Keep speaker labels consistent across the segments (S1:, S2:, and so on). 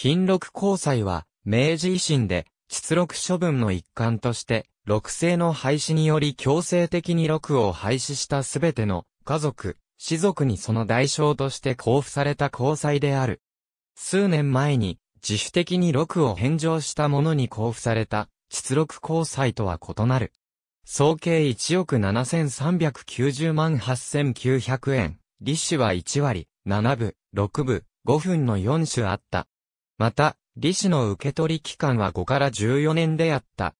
S1: 金禄交際は、明治維新で、出録処分の一環として、禄制の廃止により強制的に禄を廃止したすべての家族、士族にその代償として交付された交際である。数年前に自主的に禄を返上した者に交付された出録交際とは異なる。総計1億7390万8900円。利子は1割、7部、6部、5分の4種あった。また、利子の受け取り期間は5から14年であった。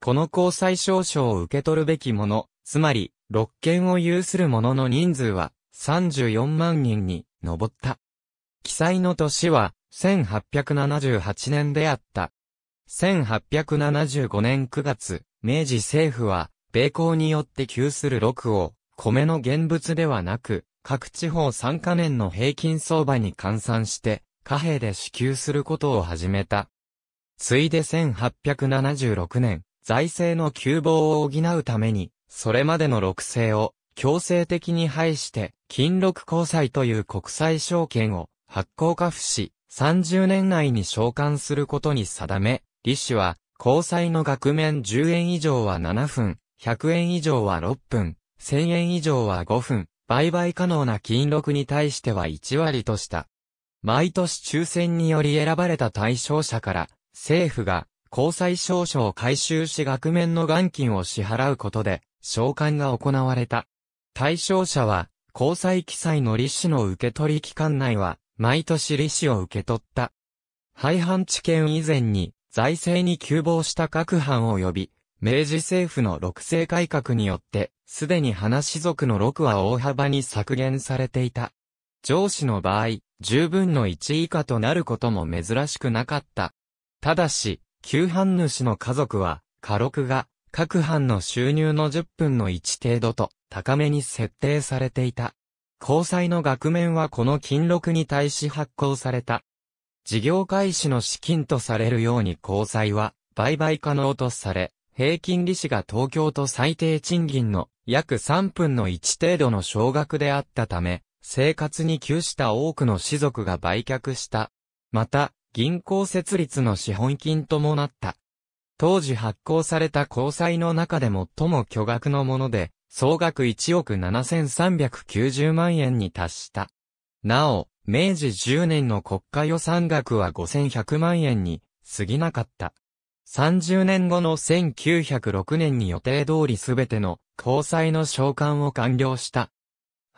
S1: この交際証書を受け取るべき者、つまり、6件を有する者の人数は34万人に上った。記載の年は1878年であった。1875年9月、明治政府は、米港によって給する6を、米の現物ではなく、各地方3カ年の平均相場に換算して、貨幣で支給することを始めた。ついで1876年、財政の窮乏を補うために、それまでの六世を強制的に廃して、金六交際という国際証券を発行化付し、30年内に償還することに定め、利子は、交際の額面10円以上は7分、100円以上は6分、1000円以上は5分、売買可能な金六に対しては1割とした。毎年抽選により選ばれた対象者から、政府が、交際証書を回収し額面の元金を支払うことで、召喚が行われた。対象者は、交際記載の利子の受取期間内は、毎年利子を受け取った。廃藩置県以前に、財政に急防した各藩及び、明治政府の六世改革によって、すでに花氏族の六は大幅に削減されていた。上司の場合、十分の一以下となることも珍しくなかった。ただし、旧藩主の家族は、家禄が、各藩の収入の10分の1程度と、高めに設定されていた。交際の額面はこの金禄に対し発行された。事業開始の資金とされるように交際は、売買可能とされ、平均利子が東京と最低賃金の約3分の1程度の少額であったため、生活に窮した多くの士族が売却した。また、銀行設立の資本金ともなった。当時発行された交際の中で最も巨額のもので、総額1億7390万円に達した。なお、明治10年の国家予算額は5100万円に過ぎなかった。30年後の1906年に予定通りすべての交際の償還を完了した。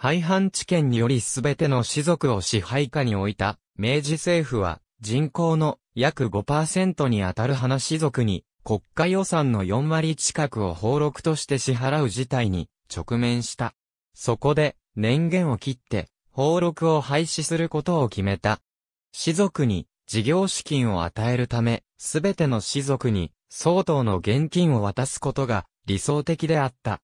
S1: 廃藩置県により全ての士族を支配下に置いた明治政府は人口の約5%にあたる花士族に国家予算の4割近くを放録として支払う事態に直面した。そこで年限を切って放録を廃止することを決めた。士族に事業資金を与えるため、すべての士族に相当の現金を渡すことが理想的であった。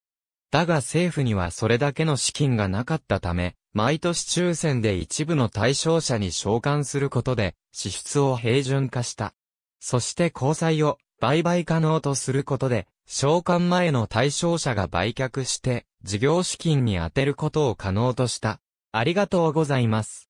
S1: だが政府にはそれだけの資金がなかったため、毎年抽選で一部の対象者に召喚することで、支出を平準化した。そして交際を売買可能とすることで、召喚前の対象者が売却して、事業資金に充てることを可能とした。ありがとうございます。